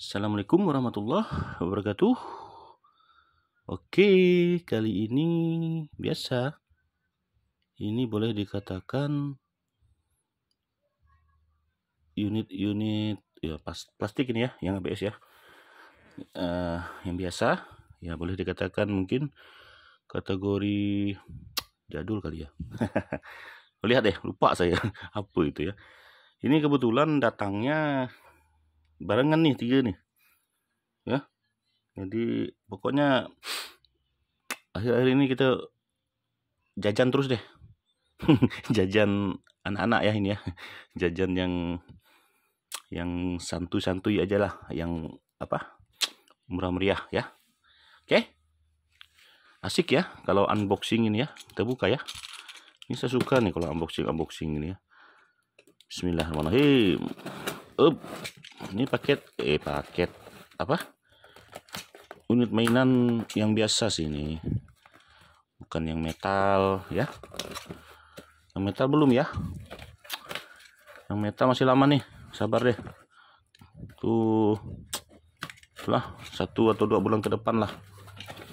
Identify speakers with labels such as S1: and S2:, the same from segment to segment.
S1: Assalamualaikum warahmatullahi wabarakatuh. Oke, kali ini biasa. Ini boleh dikatakan unit-unit ya plastik ini ya, yang ABS ya. Uh, yang biasa, ya boleh dikatakan mungkin kategori jadul kali ya. Lihat deh, lupa saya apa itu ya. Ini kebetulan datangnya barengan nih tiga nih ya jadi pokoknya akhir-akhir ini kita jajan terus deh jajan anak-anak ya ini ya jajan yang yang santuy-santuy aja lah yang apa murah meriah ya oke okay? asik ya kalau unboxing ini ya kita buka ya ini saya suka nih kalau unboxing unboxing ini ya Bismillahirrahmanirrahim up ini paket eh paket apa unit mainan yang biasa sih ini bukan yang metal ya yang metal belum ya yang metal masih lama nih sabar deh tuh lah satu atau dua bulan ke depan lah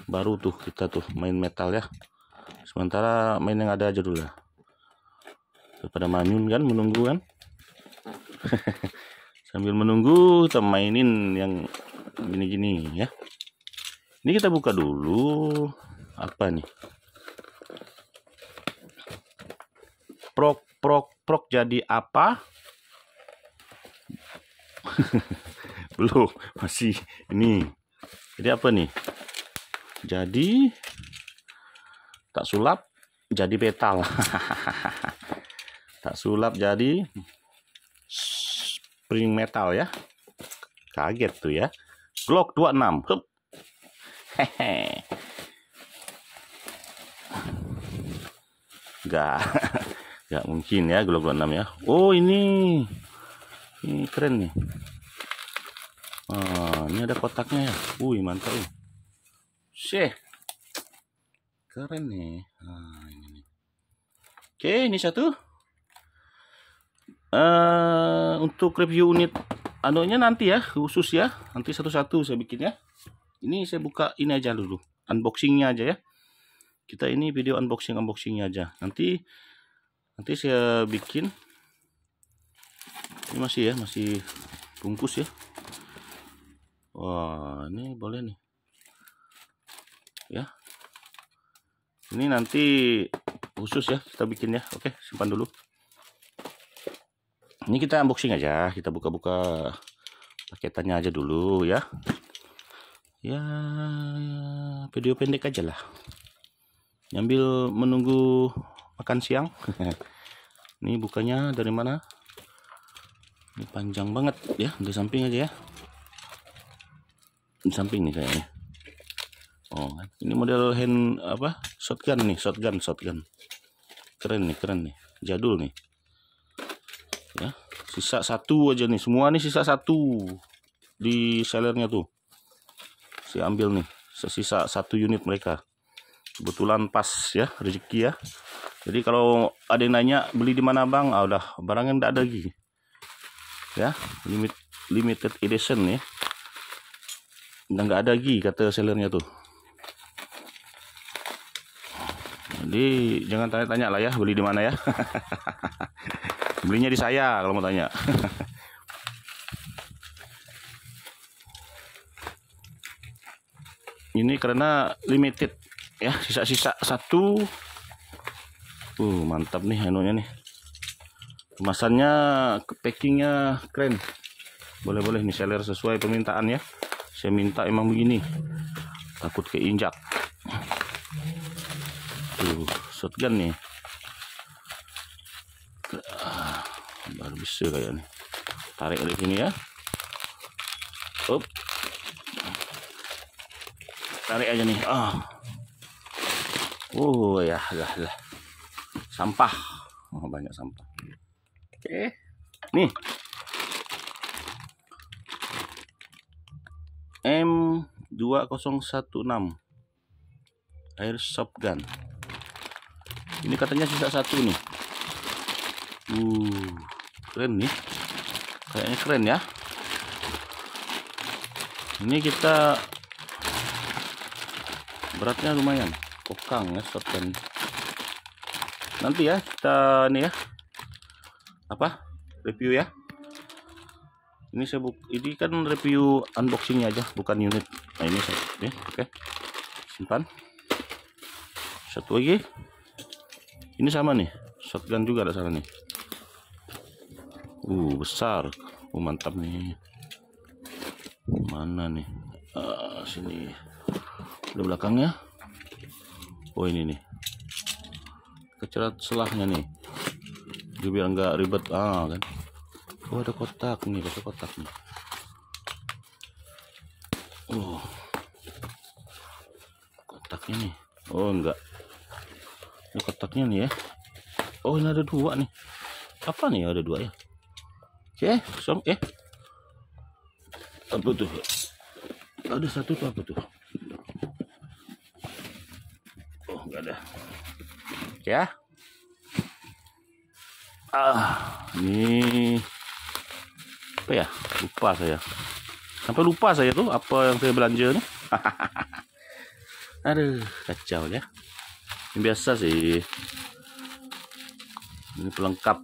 S1: baru tuh kita tuh main metal ya sementara main yang ada aja dulu lah daripada manyun kan menunggu kan sambil menunggu kita mainin yang gini-gini ya ini kita buka dulu apa nih prok prok prok jadi apa belum masih ini jadi apa nih jadi tak sulap jadi petal tak sulap jadi Spring metal ya. Kaget tuh ya. Glock 26. Hup. Hehe. Enggak. Enggak mungkin ya Glock 26 ya. Oh, ini. Ini keren nih. Oh, ini ada kotaknya ya. Wih, mantap. Ya. Sih. Keren nih. Nah, ini nih. Oke, ini satu uh, untuk review unit anunya nanti ya khusus ya nanti satu-satu saya bikin ya ini saya buka ini aja dulu unboxingnya aja ya kita ini video unboxing unboxingnya aja nanti nanti saya bikin ini masih ya masih bungkus ya wah ini boleh nih ya ini nanti khusus ya kita bikin ya oke simpan dulu ini kita unboxing aja kita buka-buka paketannya aja dulu ya ya video pendek aja lah nyambil menunggu makan siang ini bukanya dari mana ini panjang banget ya dari samping aja ya di samping nih kayaknya oh ini model hand apa shotgun nih shotgun shotgun keren nih keren nih jadul nih ya sisa satu aja nih semua nih sisa satu di sellernya tuh saya ambil nih sisa satu unit mereka kebetulan pas ya rezeki ya jadi kalau ada yang nanya beli di mana bang ah udah barangnya tidak ada lagi ya limit limited edition ya udah nggak ada lagi kata sellernya tuh jadi jangan tanya-tanya lah ya beli di mana ya Belinya di saya kalau mau tanya. Ini karena limited ya, sisa-sisa satu. Uh, mantap nih anunya nih. Kemasannya, packingnya keren. Boleh-boleh nih seller sesuai permintaan ya. Saya minta emang begini. Takut keinjak. Tuh, shotgun nih. luar bisa kayaknya tarik dari sini ya up tarik aja nih ah oh. uh ya lah ya, lah ya. sampah oh, banyak sampah oke okay. nih M 2016 airsoft gun ini katanya sisa satu nih uh keren nih kayaknya keren ya ini kita beratnya lumayan kokang ya shotgun nanti ya kita ini ya apa review ya ini saya buk ini kan review unboxingnya aja bukan unit nah ini saya ini oke okay. simpan satu lagi ini sama nih shotgun juga ada sana nih uh besar uh mantap nih mana nih uh, sini udah belakangnya oh ini nih kecerat selahnya nih dia biar nggak ribet ah kan oh ada kotak nih ada kotak nih oh kotaknya nih oh enggak ini kotaknya nih ya oh ini ada dua nih apa nih ada dua ya Okey, eh? so eh. Apa tu? Ada satu tu apa tu? Oh, enggak ada. Okey ah. Ah, ni apa ya? Lupa saya. Sampai lupa saya tu apa yang saya belanja ni. Aduh, kacau dia. Ini ah. biasa sih. Ini pelengkap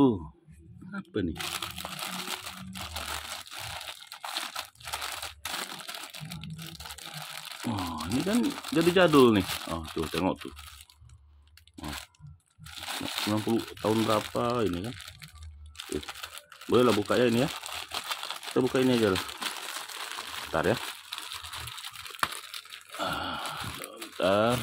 S1: Oh, apa nih? Oh, ini kan jadi jadul nih. Oh, ah, tuh tengok tuh. Oh. 90 tahun berapa ini kan? Boleh Bolehlah buka ya ini ya. Kita buka ini aja lah. Bentar ya. Ah, bentar.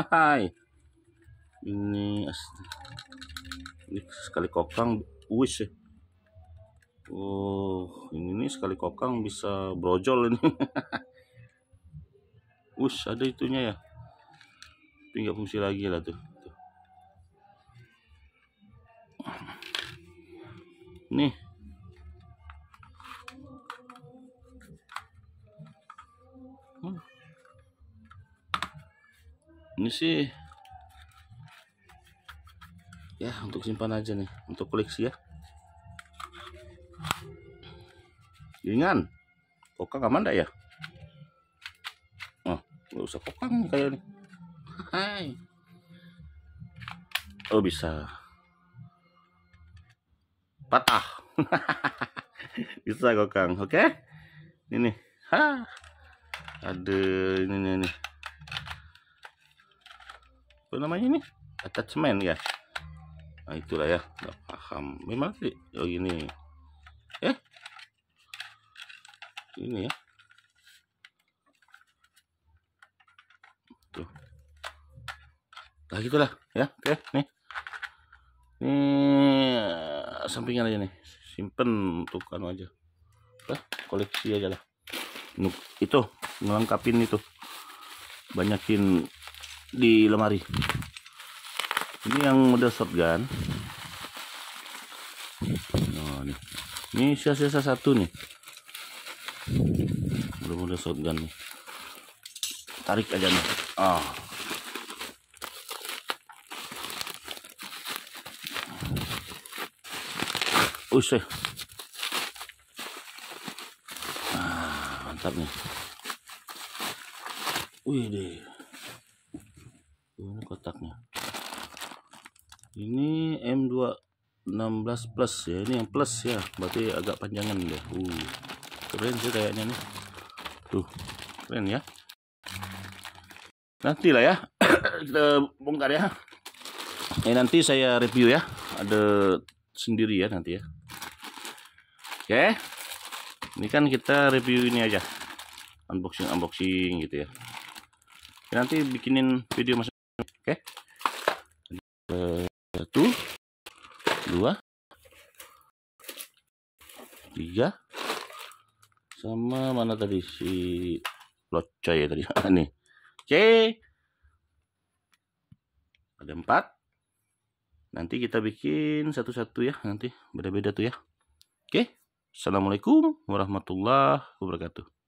S1: Hai. Ini ini sekali kokang wis. ya. Oh, ini nih sekali kokang bisa brojol ini. Wis ada itunya ya. Tinggal fungsi lagi lah tuh. tuh. Nih, Hmm ini sih ya untuk simpan aja nih untuk koleksi ya ringan kokang aman ya oh nggak usah kokang kayak ini hai oh bisa patah bisa kokang oke okay? ini ha ada ini nih apa namanya ini attachment ya nah itulah ya nggak paham memang sih oh ini eh ini ya tuh nah gitulah ya oke nih ini eh, sampingan aja nih simpen untuk kan aja lah koleksi aja lah itu ngelengkapin itu banyakin di lemari ini yang udah shotgun nah, oh, nih. ini sisa-sisa satu nih belum udah shotgun nih tarik aja nih ah Usai. Eh. Ah, mantap nih. Wih deh. Gimana kotaknya? Ini M2 16 plus ya. Ini yang plus ya. Berarti agak panjangan deh. Uh. Keren sih kayaknya nih. Tuh. Keren ya. Nanti lah ya. Kita bongkar ya. Eh nanti saya review ya. Ada sendiri ya nanti ya. Oke. Ini kan kita review ini aja. Unboxing unboxing gitu ya. Nanti bikinin video masing oke okay. satu dua tiga sama mana tadi si loco ya tadi nih C ada empat nanti kita bikin satu-satu ya nanti beda-beda tuh ya oke okay. assalamualaikum warahmatullahi wabarakatuh